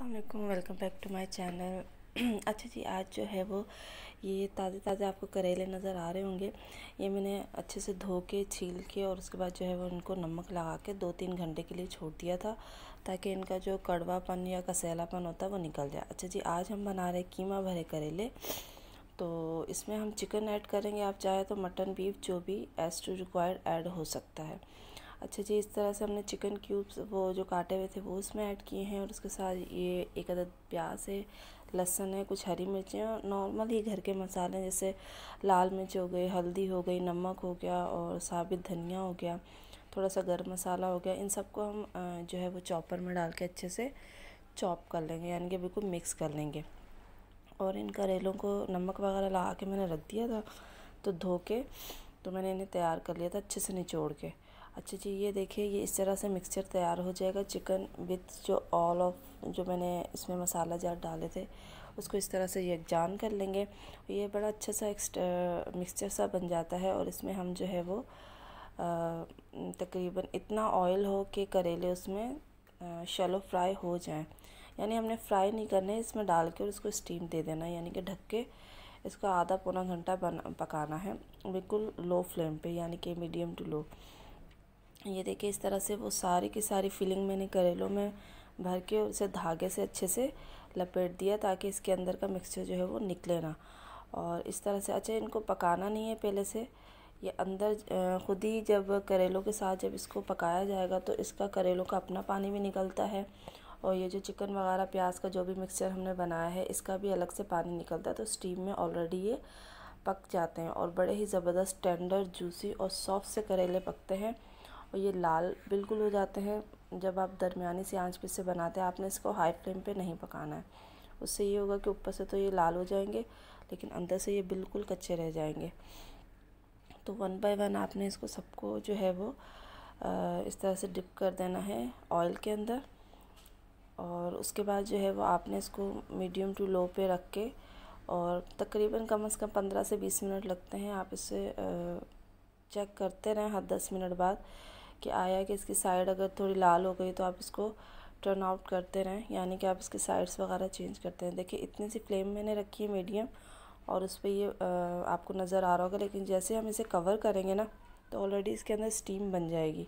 अल्लाम welcome back to my channel अच्छा जी आज जो है वो ये ताज़े ताज़े आपको करेले नज़र आ रहे होंगे ये मैंने अच्छे से धो के छील के और उसके बाद जो है वो इनको नमक लगा के दो तीन घंटे के लिए छोड़ दिया था ताकि इनका जो कड़वापन या कसैलापन होता है वो निकल जाए अच्छा जी आज हम बना रहे कीमा भरे करेले तो इसमें हम चिकन ऐड करेंगे आप चाहे तो मटन बीफ जो भी एज टू रिक्वायर्ड ऐड हो सकता है अच्छा जी इस तरह से हमने चिकन क्यूब्स वो जो काटे हुए थे वो उसमें ऐड किए हैं और उसके साथ ये एक अदद प्याज है लहसुन है कुछ हरी मिर्चें और नॉर्मल ही घर के मसाले जैसे लाल मिर्च हो गई हल्दी हो गई नमक हो गया और साबित धनिया हो गया थोड़ा सा गर्म मसाला हो गया इन सबको हम जो है वो चॉपर में डाल के अच्छे से चॉप कर लेंगे यानी कि बिल्कुल मिक्स कर लेंगे और इन करेलों को नमक वगैरह लगा के मैंने रख दिया था तो धो के तो मैंने इन्हें तैयार कर लिया था अच्छे से निचोड़ के अच्छा जी ये देखिए ये इस तरह से मिक्सचर तैयार हो जाएगा चिकन विथ जो ऑल ऑफ जो मैंने इसमें मसाला जार डाले थे उसको इस तरह से यकजान कर लेंगे ये बड़ा अच्छा सा मिक्सचर सा बन जाता है और इसमें हम जो है वो तकरीबन इतना ऑयल हो कि करेले उसमें शेलो फ्राई हो जाएं यानी हमने फ्राई नहीं करने इसमें डाल के और इसको स्टीम दे देना यानी कि ढक के इसको आधा पौना घंटा बना पकाना है बिल्कुल लो फ्लेम पे यानी कि मीडियम टू लो ये देखिए इस तरह से वो सारी की सारी फिलिंग मैंने करेलों में भर के उसे धागे से अच्छे से लपेट दिया ताकि इसके अंदर का मिक्सचर जो है वो निकले ना और इस तरह से अच्छा इनको पकाना नहीं है पहले से ये अंदर ख़ुद ही जब करेलों के साथ जब इसको पकाया जाएगा तो इसका करेलों का अपना पानी भी निकलता है और ये जो चिकन वगैरह प्याज का जो भी मिक्सचर हमने बनाया है इसका भी अलग से पानी निकलता है तो स्टीम में ऑलरेडी ये पक जाते हैं और बड़े ही ज़बरदस्त टेंडर जूसी और सॉफ्ट से करेले पकते हैं और ये लाल बिल्कुल हो जाते हैं जब आप दरमिया से आंच पे से बनाते हैं आपने इसको हाई फ्लेम पे नहीं पकाना है उससे ये होगा कि ऊपर से तो ये लाल हो जाएंगे लेकिन अंदर से ये बिल्कुल कच्चे रह जाएंगे तो वन बाय वन आपने इसको सबको जो है वो इस तरह से डिप कर देना है ऑयल के अंदर और उसके बाद जो है वो आपने इसको मीडियम टू लो पे रख के और तकरीबन कम से कम पंद्रह से बीस मिनट लगते हैं आप इसे चेक करते रहें हर हाँ, दस मिनट बाद कि आया कि इसकी साइड अगर थोड़ी लाल हो गई तो आप इसको टर्न आउट करते रहें यानी कि आप इसके साइड्स वगैरह चेंज करते हैं देखिए इतनी सी फ्लेम मैंने रखी है मीडियम और उस पर ये आपको नज़र आ रहा होगा लेकिन जैसे हम इसे कवर करेंगे ना तो ऑलरेडी इसके अंदर स्टीम बन जाएगी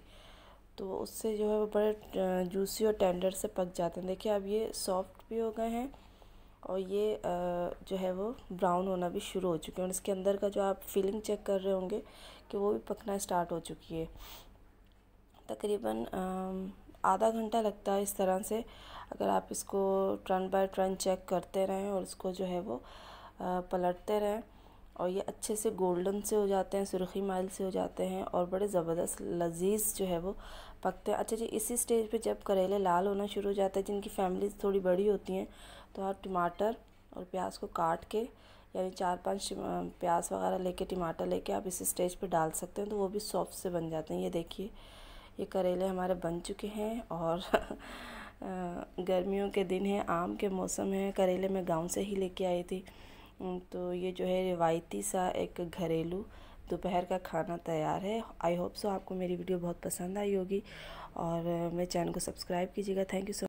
तो उससे जो है वो बड़े जूसी और टेंडर से पक जाते हैं देखिए अब ये सॉफ्ट भी हो गए हैं और ये जो है वो ब्राउन होना भी शुरू हो चुके हैं और इसके अंदर का जो आप फीलिंग चेक कर रहे होंगे कि वो भी पकना स्टार्ट हो चुकी है तकरीबन आधा घंटा लगता है इस तरह से अगर आप इसको टर्न बाय टर्न चेक करते रहें और इसको जो है वो पलटते रहें और ये अच्छे से गोल्डन से हो जाते हैं सुरखी माइल से हो जाते हैं और बड़े ज़बरदस्त लजीज जो है वो पकते हैं अच्छा जी इसी स्टेज पे जब करेले लाल होना शुरू हो जाते हैं जिनकी फ़ैमिली थोड़ी बड़ी होती हैं तो आप टमाटर और प्याज को काट के यानी चार पांच प्याज वगैरह लेके टमाटर लेके आप इसी स्टेज पे डाल सकते हैं तो वो भी सॉफ्ट से बन जाते हैं ये देखिए ये करेले हमारे बन चुके हैं और गर्मियों के दिन हैं आम के मौसम है करेले मैं गांव से ही लेके आई थी तो ये जो है रिवायती सा एक घरेलू दोपहर का खाना तैयार है आई होप सो आपको मेरी वीडियो बहुत पसंद आई होगी और मेरे चैनल को सब्सक्राइब कीजिएगा थैंक यू सो